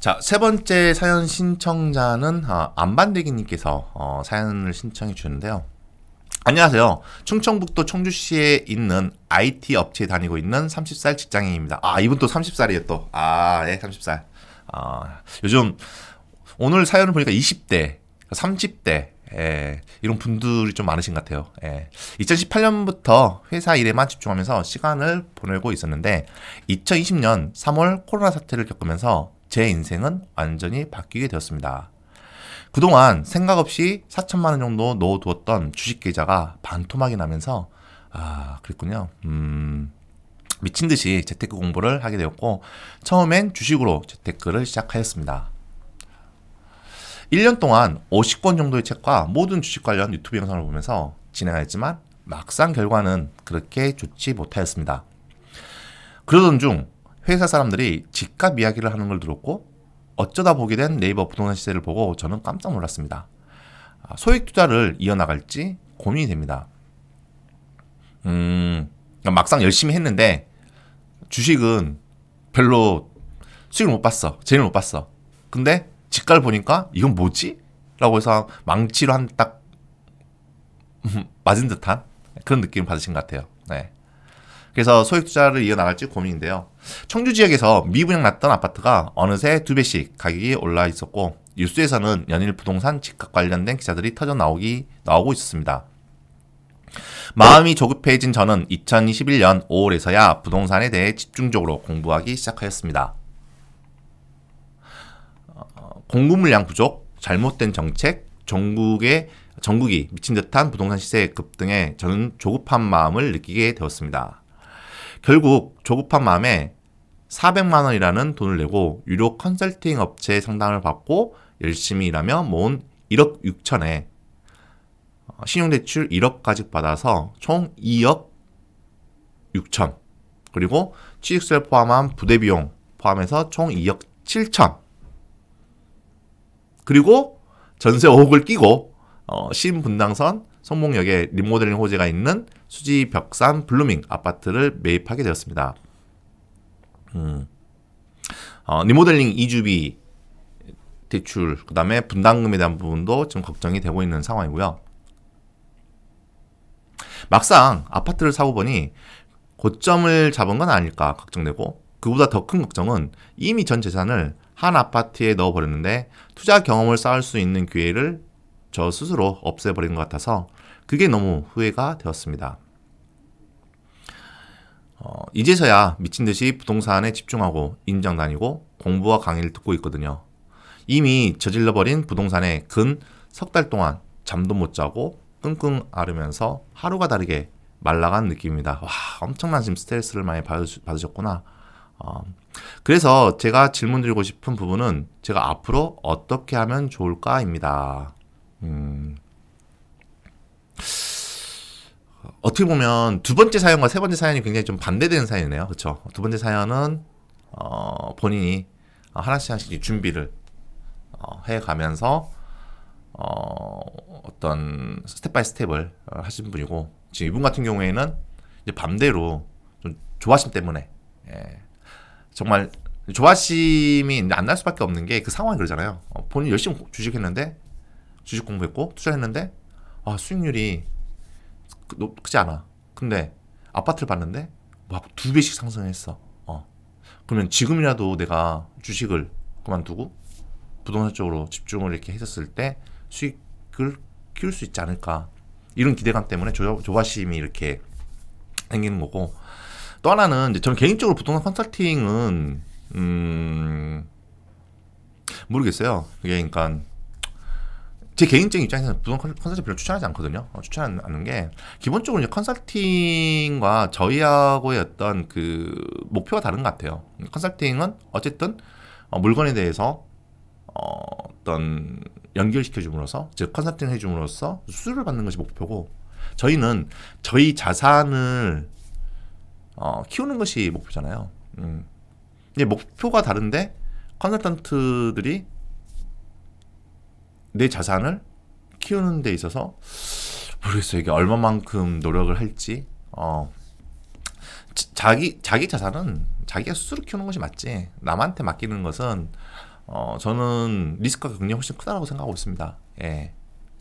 자, 세 번째 사연 신청자는 아, 안반대기님께서 어, 사연을 신청해 주는데요. 안녕하세요. 충청북도 청주시에 있는 IT 업체에 다니고 있는 30살 직장인입니다. 아, 이분 또 30살이에요, 또. 아, 예, 30살. 아, 요즘 오늘 사연을 보니까 20대, 30대, 예, 이런 분들이 좀 많으신 것 같아요. 예. 2018년부터 회사 일에만 집중하면서 시간을 보내고 있었는데 2020년 3월 코로나 사태를 겪으면서 제 인생은 완전히 바뀌게 되었습니다. 그동안 생각 없이 4천만 원 정도 넣어두었던 주식 계좌가 반토막이 나면서 아 그랬군요. 음, 미친 듯이 재테크 공부를 하게 되었고 처음엔 주식으로 재테크를 시작하였습니다. 1년 동안 50권 정도의 책과 모든 주식 관련 유튜브 영상을 보면서 진행하였지만 막상 결과는 그렇게 좋지 못하였습니다. 그러던 중 회사 사람들이 집값 이야기를 하는 걸 들었고 어쩌다 보게 된 네이버 부동산 시세를 보고 저는 깜짝 놀랐습니다. 아, 소액 투자를 이어나갈지 고민이 됩니다. 음, 그러니까 막상 열심히 했는데 주식은 별로 수익을 못 봤어. 재미못 봤어. 근데 집값을 보니까 이건 뭐지? 라고 해서 망치로 한 딱 맞은 듯한 그런 느낌을 받으신 것 같아요. 네. 그래서 소액 투자를 이어나갈지 고민인데요. 청주 지역에서 미분양 났던 아파트가 어느새 두 배씩 가격이 올라 있었고 뉴스에서는 연일 부동산 집값 관련된 기사들이 터져 나오기 나오고 있었습니다. 마음이 조급해진 저는 2021년 5월에서야 부동산에 대해 집중적으로 공부하기 시작하였습니다. 공급 물량 부족, 잘못된 정책, 전국의 전국이 미친 듯한 부동산 시세 급등에 저는 조급한 마음을 느끼게 되었습니다. 결국 조급한 마음에 400만 원이라는 돈을 내고 유료 컨설팅 업체의 상담을 받고 열심히 일하며 모은 1억 6천에 어, 신용대출 1억까지 받아서 총 2억 6천 그리고 취득세 포함한 부대비용 포함해서 총 2억 7천 그리고 전세 5억을 끼고 어, 신분당선 성북역에 리모델링 호재가 있는 수지 벽산 블루밍 아파트를 매입하게 되었습니다. 음. 어, 리모델링 2주비 대출, 그 다음에 분담금에 대한 부분도 좀 걱정이 되고 있는 상황이고요. 막상 아파트를 사고 보니 고점을 잡은 건 아닐까 걱정되고 그보다 더 큰 걱정은 이미 전 재산을 한 아파트에 넣어버렸는데 투자 경험을 쌓을 수 있는 기회를 저 스스로 없애버린 것 같아서 그게 너무 후회가 되었습니다. 어, 이제서야 미친 듯이 부동산에 집중하고 인장 다니고 공부와 강의를 듣고 있거든요. 이미 저질러버린 부동산에 근 석 달 동안 잠도 못 자고 끙끙 앓으면서 하루가 다르게 말라간 느낌입니다. 와, 엄청난 지금 스트레스를 많이 받으셨구나. 어, 그래서 제가 질문 드리고 싶은 부분은 제가 앞으로 어떻게 하면 좋을까입니다. 음, 어떻게 보면 두 번째 사연과 세 번째 사연이 굉장히 좀 반대되는 사연이네요. 그렇죠? 두 번째 사연은 어, 본인이 어, 하나씩 하나씩 준비를 어, 해가면서 어, 어떤 스텝 바이 스텝을 어, 하신 분이고 지금 이분 같은 경우에는 이제 밤대로 좀 조바심 때문에 예, 정말 조바심이 안 날 수밖에 없는 게 그 상황이 그러잖아요. 어, 본인 열심히 주식했는데 주식 공부했고 투자했는데 아 수익률이 그 높지 않아. 근데 아파트를 봤는데 막 두 배씩 상승했어. 어. 그러면 지금이라도 내가 주식을 그만두고 부동산 쪽으로 집중을 이렇게 했었을 때 수익을 키울 수 있지 않을까 이런 기대감 때문에 조, 조바심이 이렇게 생기는 거고 또 하나는 이제 저는 개인적으로 부동산 컨설팅은 음 모르겠어요. 그게 그러니까 제 개인적인 입장에서는 부동 컨설팅 별로 추천하지 않거든요. 어, 추천하는 게 기본적으로 이제 컨설팅과 저희하고의 어떤 그 목표가 다른 것 같아요. 컨설팅은 어쨌든 어, 물건에 대해서 어, 어떤 연결시켜 줌으로써 즉 컨설팅 해 줌으로써 수수료를 받는 것이 목표고 저희는 저희 자산을 어, 키우는 것이 목표잖아요. 음. 이제 목표가 다른데 컨설턴트들이 내 자산을 키우는 데 있어서 모르겠어요. 이게 얼마만큼 노력을 할지. 어. 자기 자기 자산은 자기가 스스로 키우는 것이 맞지. 남한테 맡기는 것은 어, 저는 리스크가 굉장히 훨씬 크다고 생각하고 있습니다. 예.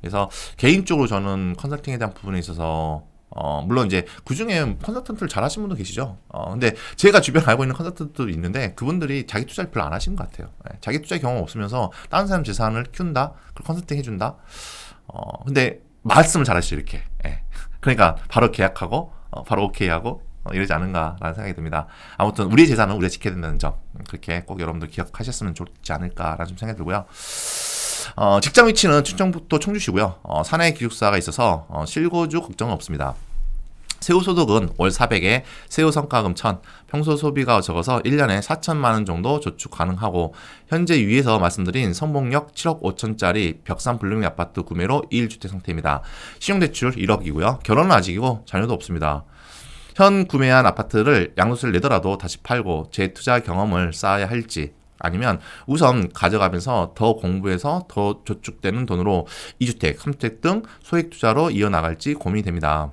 그래서 개인적으로 저는 컨설팅에 대한 부분에 있어서 어, 물론 이제 그 중에 컨설턴트를 잘 하신 분도 계시죠. 어, 근데 제가 주변 알고 있는 컨설턴트도 있는데 그분들이 자기 투자를 별로 안 하시는 것 같아요. 예, 자기 투자 경험 없으면서 다른 사람 재산을 키운다? 그 컨설팅 해준다? 어, 근데 말씀을 잘 하시죠, 이렇게. 예. 그러니까 바로 계약하고, 어, 바로 오케이 하고, 어, 이러지 않은가라는 생각이 듭니다. 아무튼 우리의 재산은 우리가 지켜야 된다는 점. 그렇게 꼭 여러분들 기억하셨으면 좋지 않을까라는 생각이 들고요. 어, 직장 위치는 충청북도 청주시고요. 어, 산하 기숙사가 있어서 어, 실거주 걱정은 없습니다. 세후 소득은 월 400에 세후 성과금 1000, 평소 소비가 적어서 1년에 4천만 원 정도 저축 가능하고 현재 위에서 말씀드린 성봉역 7억 5천짜리 벽산 블루밍 아파트 구매로 1주택 상태입니다. 신용대출 1억이고요. 결혼은 아직이고 자녀도 없습니다. 현 구매한 아파트를 양도세를 내더라도 다시 팔고 재투자 경험을 쌓아야 할지 아니면 우선 가져가면서 더 공부해서 더 저축되는 돈으로 2주택, 3주택 등 소액 투자로 이어나갈지 고민이 됩니다.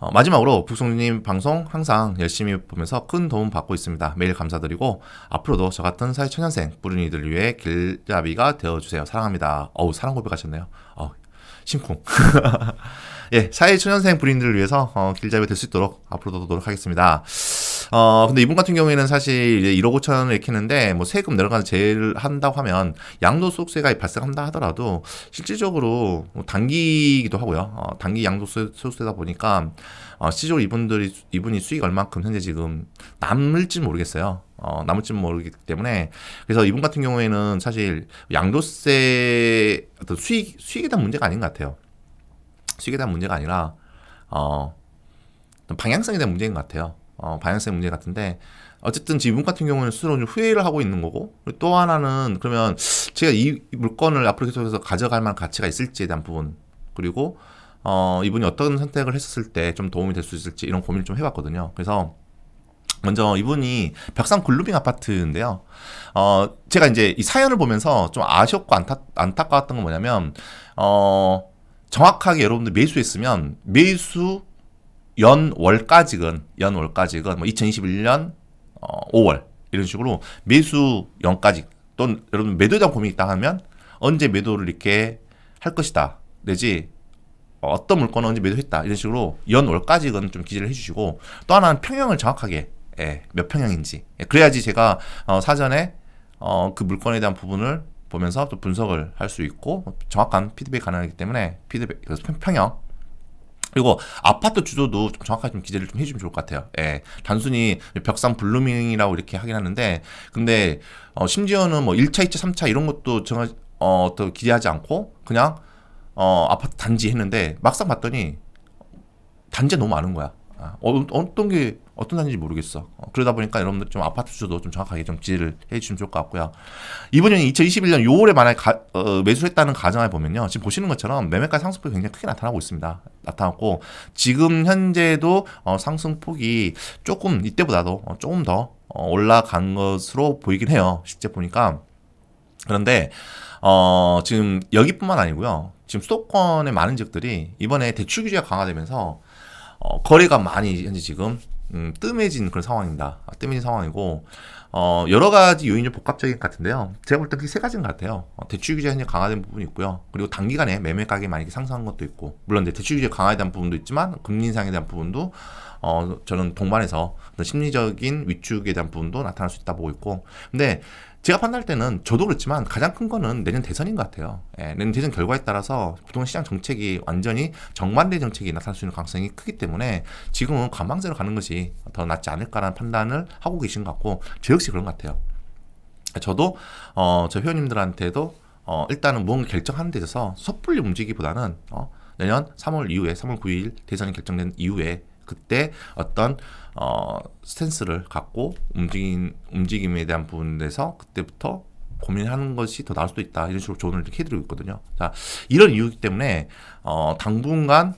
어, 마지막으로 북송님 방송 항상 열심히 보면서 큰 도움 받고 있습니다. 매일 감사드리고 앞으로도 저 같은 사회 초년생 부르니들 위해 길잡이가 되어주세요. 사랑합니다. 어우 사랑 고백하셨네요. 어, 심쿵. 예, 사회초년생 불인들을 위해서 어, 길잡이 될 수 있도록 앞으로도 노력하겠습니다. 어, 근데 이분 같은 경우에는 사실 이제 1억 5천을 익히는데 뭐 세금 내려가서 제일 한다고 하면 양도소득세가 발생한다 하더라도 실질적으로 뭐 단기이기도 하고요. 어, 단기 양도소득세다 보니까 어, 실질적으로 이분들이 이분이 수익 얼만큼 현재 지금 남을지 모르겠어요. 어, 남을지 모르기 때문에 그래서 이분 같은 경우에는 사실 양도세 어떤 수익 수익에 대한 문제가 아닌 것 같아요. 수익에 대한 문제가 아니라 어, 방향성에 대한 문제인 것 같아요. 어, 방향성의 문제 같은데 어쨌든 지금 같은 경우는 스스로 좀 후회를 하고 있는 거고 또 하나는 그러면 제가 이 물건을 앞으로 계속해서 가져갈 만한 가치가 있을지에 대한 부분 그리고 어, 이분이 어떤 선택을 했었을 때 좀 도움이 될 수 있을지 이런 고민을 좀 해봤거든요. 그래서 먼저 이분이 벽상 글루빙 아파트인데요. 어, 제가 이제 이 사연을 보면서 좀 아쉬웠고 안타, 안타까웠던 건 뭐냐면, 어, 정확하게 여러분들 매수했으면 매수 연월까지건연월까지건뭐 2021년 어, 5월 이런 식으로 매수 연까지 또는 여러분 매도에 대 고민이 있다 하면 언제 매도를 이렇게 할 것이다 내지 어떤 물건은 언제 매도했다 이런 식으로 연월까지 건좀 기재를 해주시고 또 하나는 평형을 정확하게 예, 몇 평형인지 예, 그래야지 제가 어, 사전에 어, 그 물건에 대한 부분을 보면서 또 분석을 할 수 있고 정확한 피드백이 가능하기 때문에 피드백 그래서 평형 그리고 아파트 주도도좀 정확하게 좀 기재를 좀 해주면 좋을 것 같아요. 예. 단순히 벽상 블루밍이라고 이렇게 하긴 하는데, 근데, 어, 심지어는 뭐 1차, 2차, 3차 이런 것도 정하, 어, 또 기대하지 않고, 그냥, 어, 아파트 단지 했는데, 막상 봤더니, 단지 너무 많은 거야. 어, 어떤 게, 어떤 단지인지 모르겠어. 그러다 보니까 여러분들 좀 아파트 주소도 좀 정확하게 좀 지를 지 해주시면 좋을 것 같고요. 이분이 2021년 6월에 만약에 가, 어, 매수했다는 가정을 보면요. 지금 보시는 것처럼 매매가 상승폭이 굉장히 크게 나타나고 있습니다. 나타났고 지금 현재도 어, 상승폭이 조금 이때보다도 어, 조금 더 어, 올라간 것으로 보이긴 해요. 실제 보니까 그런데 어, 지금 여기뿐만 아니고요. 지금 수도권의 많은 지역들이 이번에 대출 규제가 강화되면서 어, 거래가 많이 현재 지금 음, 뜸해진 그런 상황입니다. 아, 뜸해진 상황이고 어, 여러 가지 요인이 좀 복합적인 것 같은데요. 제가 볼때 그세 가지인 것 같아요. 어, 대출 규제 현재 강화된 부분이 있고요. 그리고 단기간에 매매 가격이 많이 상승한 것도 있고 물론 이제 대출 규제 강화에 대한 부분도 있지만 금리 상에 대한 부분도 어, 저는 동반해서 심리적인 위축에 대한 부분도 나타날 수 있다 보고 있고 근데 제가 판단할 때는 저도 그렇지만 가장 큰 거는 내년 대선인 것 같아요. 예, 내년 대선 결과에 따라서 부동산 시장 정책이 완전히 정반대 정책이 나타날 수 있는 가능성이 크기 때문에 지금은 관망세로 가는 것이 더 낫지 않을까라는 판단을 하고 계신 것 같고 저 역시 그런 것 같아요. 저도 어, 저 회원님들한테도 어, 일단은 무언가 결정하는 데 있어서 섣불리 움직이기보다는 어, 내년 3월 이후에 3월 9일 대선이 결정된 이후에 그때 어떤 어, 스탠스를 갖고 움직인 움직임에 대한 부분에서 그때부터 고민하는 것이 더 나을 수도 있다 이런 식으로 조언을 이렇게 해드리고 있거든요. 자 이런 이유기 때문에 어, 당분간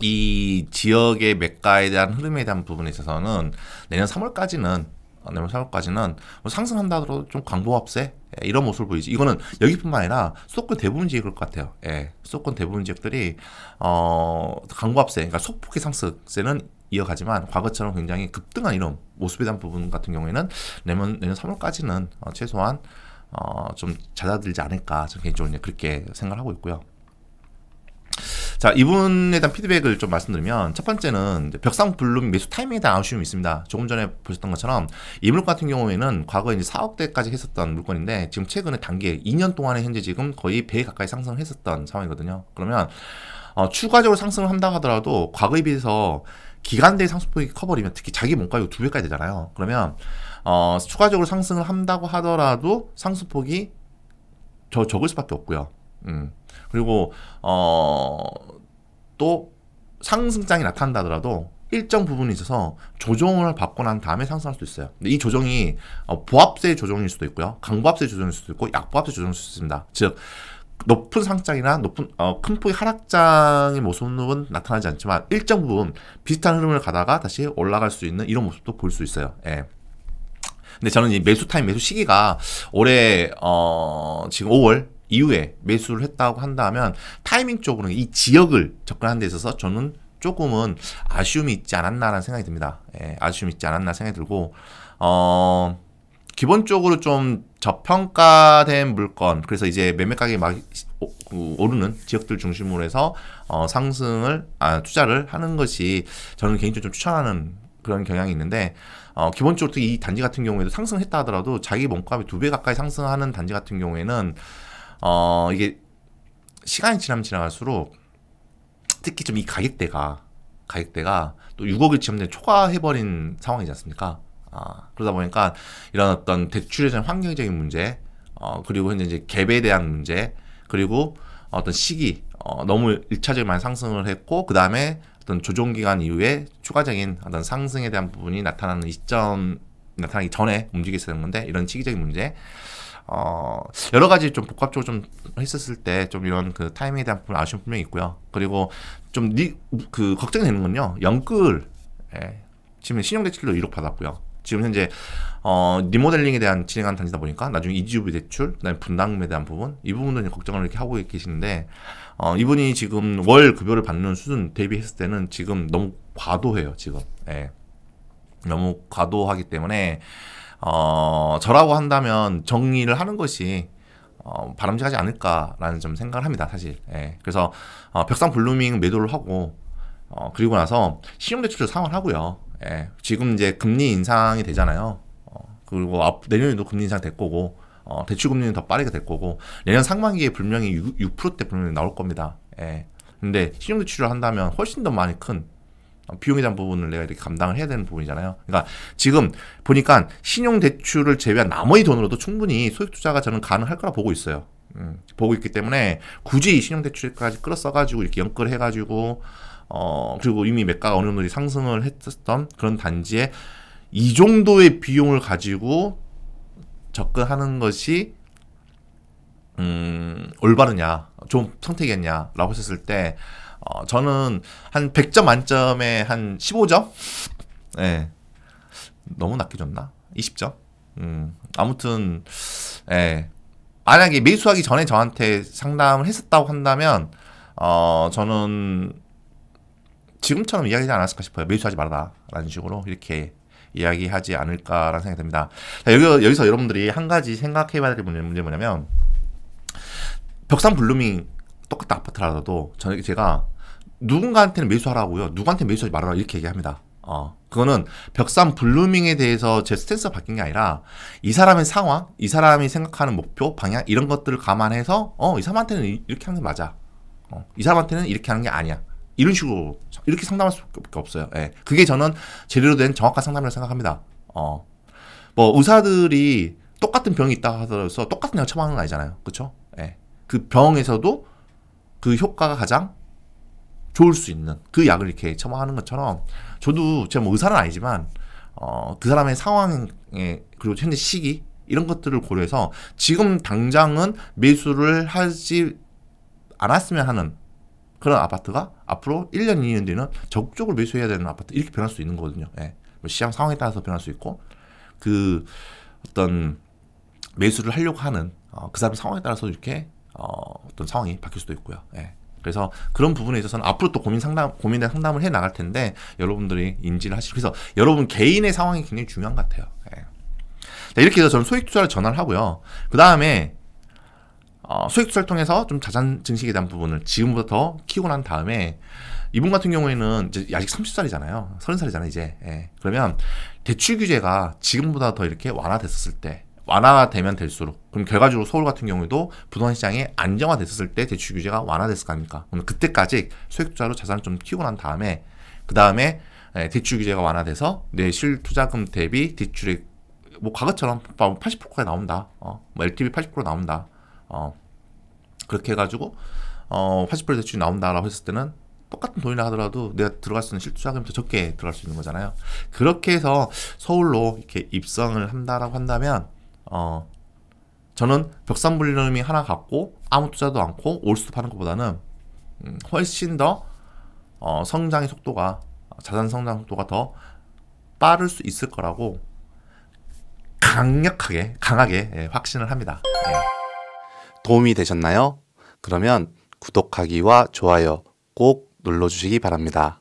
이 지역의 매가에 대한 흐름에 대한 부분에 있어서는 내년 3월까지는 내년 3월까지는 뭐 상승한다 하더라도 좀광고합세 예, 이런 모습을 보이지. 이거는 여기뿐만 아니라 수도권 대부분 지역일 것 같아요. 예, 수도권 대부분 지역들이 어, 광보합세, 그러니까 소폭의 상승세는 이어가지만 과거처럼 굉장히 급등한 이런 모습에 대한 부분 같은 경우에는 내년 내년 3월까지는 어, 최소한 어, 좀 잦아들지 않을까 저는 개인적으로 그렇게 생각하고 있고요. 자, 이분에 대한 피드백을 좀 말씀드리면 첫 번째는 벽상 블룸 매수 타이밍에 대한 아쉬움이 있습니다. 조금 전에 보셨던 것처럼 이 물건 같은 경우에는 과거에 이제 4억대까지 했었던 물건인데 지금 최근에 단계에 2년 동안에 현재 지금 거의 배 가까이 상승을 했었던 상황이거든요. 그러면 어, 추가적으로 상승을 한다 하더라도 과거에 비해서 기간대 상승폭이 커버리면 특히 자기 몸가격 두 배까지 되잖아요. 그러면 어, 추가적으로 상승을 한다고 하더라도 상승폭이 저 적을 수밖에 없고요. 음. 그리고 어또 상승장이 나타난다더라도 일정 부분이 있어서 조정을 받고 난 다음에 상승할 수도 있어요. 근데 이 조정이 어, 보합세 조정일 수도 있고요. 강보합세 조정일 수도 있고 약보합세 조정일 수도 있습니다. 즉 높은 상장이나 높은 어, 큰 폭의 하락장의 모습은 나타나지 않지만 일정 부분 비슷한 흐름을 가다가 다시 올라갈 수 있는 이런 모습도 볼 수 있어요. 예. 근데 저는 이 매수 타임, 매수 시기가 올해 어, 지금 5월 이후에 매수를 했다고 한다면 타이밍 쪽으로는 이 지역을 접근하는 데 있어서 저는 조금은 아쉬움이 있지 않았나라는 생각이 듭니다. 예, 아쉬움이 있지 않았나 생각이 들고 어 기본적으로 좀 저평가된 물건 그래서 이제 매매 가격이 막 그 오르는 지역들 중심으로 해서 어, 상승을 아, 투자를 하는 것이 저는 개인적으로 좀 추천하는 그런 경향이 있는데 어, 기본적으로 이 단지 같은 경우에도 상승했다 하더라도 자기 몸값이 두 배 가까이 상승하는 단지 같은 경우에는 어, 이게 시간이 지나면 지나갈수록 특히 좀 이 가격대가 가격대가 또 6억을 지금 초과해버린 상황이지 않습니까? 아, 그러다 보니까 이런 어떤 대출에 대한 환경적인 문제, 어, 그리고 현재 이제 갭에 대한 문제, 그리고 어떤 시기, 어, 너무 일차적으 많이 상승을 했고, 그 다음에 어떤 조정 기간 이후에 추가적인 어떤 상승에 대한 부분이 나타나는 이점 나타나기 전에 움직이게 되는 건데, 이런 시기적인 문제, 어, 여러 가지 좀 복합적으로 좀 했었을 때 좀 이런 그 타이밍에 대한 부분 아쉬운 분명히 있고요. 그리고 좀 니, 그 걱정되는 건요. 연끌 예. 지금 신용대출도 1억 받았고요. 지금 현재 어, 리모델링에 대한 진행한 단지다 보니까 나중에 이지우비 대출, 그다음에 분담금에 대한 부분 이 부분도 걱정을 이렇게 하고 계시는데 어, 이분이 지금 월 급여를 받는 수준 대비했을 때는 지금 너무 과도해요 지금. 예. 너무 과도하기 때문에 어, 저라고 한다면 정리를 하는 것이 어, 바람직하지 않을까라는 좀 생각을 합니다, 사실. 예. 그래서 어, 벽상 블루밍 매도를 하고 어, 그리고 나서 신용대출도 상환하고요. 예. 지금 이제 금리 인상이 되잖아요. 어, 그리고 앞, 내년에도 금리 인상 될 거고 어, 대출금리는 더 빠르게 될 거고 내년 상반기에 분명히 6%대 분명히 나올 겁니다. 예. 근데 신용대출을 한다면 훨씬 더 많이 큰 어, 비용에 대한 부분을 내가 이렇게 감당을 해야 되는 부분이잖아요. 그러니까 지금 보니까 신용대출을 제외한 나머지 돈으로도 충분히 소액 투자가 저는 가능할 거라 보고 있어요. 음, 보고 있기 때문에 굳이 신용대출까지 끌어써가지고 이렇게 연끌해가지고 어 그리고 이미 매가가 어느 정도 상승을 했었던 그런 단지에 이 정도의 비용을 가지고 접근하는 것이 음 올바르냐 좋 선택이었냐라고 했을 때 어, 저는 한 100점 만점에 한 15점? 네. 예. 너무 낮게 줬나? 20점? 음, 아무튼, 예. 만약에 매수하기 전에 저한테 상담을 했었다고 한다면, 어, 저는 지금처럼 이야기하지 않았을까 싶어요. 매수하지 말아라. 라는 식으로 이렇게 이야기하지 않을까라는 생각이 듭니다. 자, 여기, 여기서 여러분들이 한 가지 생각해 봐야 될 문제, 문 뭐냐면, 벽산 블루밍 똑같은 아파트라도 저녁에 제가 누군가한테는 매수하라고요. 누구한테 매수하지 말아라 이렇게 얘기합니다. 어. 그거는 벽산 블루밍에 대해서 제 스탠스가 바뀐 게 아니라 이 사람의 상황, 이 사람이 생각하는 목표, 방향 이런 것들을 감안해서 어, 이 사람한테는 이렇게 하는 게 맞아. 어, 이 사람한테는 이렇게 하는 게 아니야. 이런 식으로 이렇게 상담할 수밖에 없어요. 예. 그게 저는 제대로된 정확한 상담이라고 생각합니다. 어. 뭐 의사들이 똑같은 병이 있다 하더라도 똑같은 약을 처방하는 거 아니잖아요. 그렇죠? 예. 그 병에서도 그 효과가 가장 좋을 수 있는 그 약을 이렇게 처방하는 것처럼 저도 제가 뭐 의사는 아니지만 어, 그 사람의 상황에 그리고 현재 시기 이런 것들을 고려해서 지금 당장은 매수를 하지 않았으면 하는 그런 아파트가 앞으로 1년, 2년 뒤는 적극적으로 매수해야 되는 아파트 이렇게 변할 수 있는 거거든요. 예. 뭐 시장 상황에 따라서 변할 수 있고 그 어떤 매수를 하려고 하는 어, 그 사람 상황에 따라서 이렇게 어, 떤 상황이 바뀔 수도 있고요. 예. 그래서 그런 부분에 있어서는 앞으로 또 고민 상담, 고민에 상담을 해 나갈 텐데 여러분들이 인지를 하시고 그래서 여러분 개인의 상황이 굉장히 중요한 것 같아요. 예. 자, 이렇게 해서 저는 소액 투자를 전환을 하고요. 그 다음에 어, 소액 투자를 통해서 좀 자산 증식에 대한 부분을 지금부터 더 키우고 난 다음에 이분 같은 경우에는 이제 아직 30살이잖아요. 30살이잖아요, 이제. 예. 그러면 대출 규제가 지금보다 더 이렇게 완화됐었을 때 완화되면 될수록 그럼 결과적으로 서울 같은 경우에도 부동산 시장이 안정화됐을 때 대출 규제가 완화됐을 거 아닙니까? 그럼 그때까지 소액 투자로 자산을 좀 키우고 난 다음에 그 다음에 예, 대출 규제가 완화돼서 내 실투자금 대비 대출액 뭐 과거처럼 80%까지 뭐 나온다. 어, 뭐 LTV 80% 나온다. 어, 그렇게 해가지고 어, 80% 대출이 나온다라고 했을 때는 똑같은 돈이라 하더라도 내가 들어갈 수 있는 실투자금이 더 적게 들어갈 수 있는 거잖아요. 그렇게 해서 서울로 이렇게 입성을 한다라고 한다면 어, 저는 벽산리림이 하나 갖고 아무 투자도 않고 올스파 하는 것보다는 음, 훨씬 더 어, 성장의 속도가 자산 성장 속도가 더 빠를 수 있을 거라고 강력하게 강하게 예, 확신을 합니다. 예. 도움이 되셨나요? 그러면 구독하기와 좋아요 꼭 눌러주시기 바랍니다.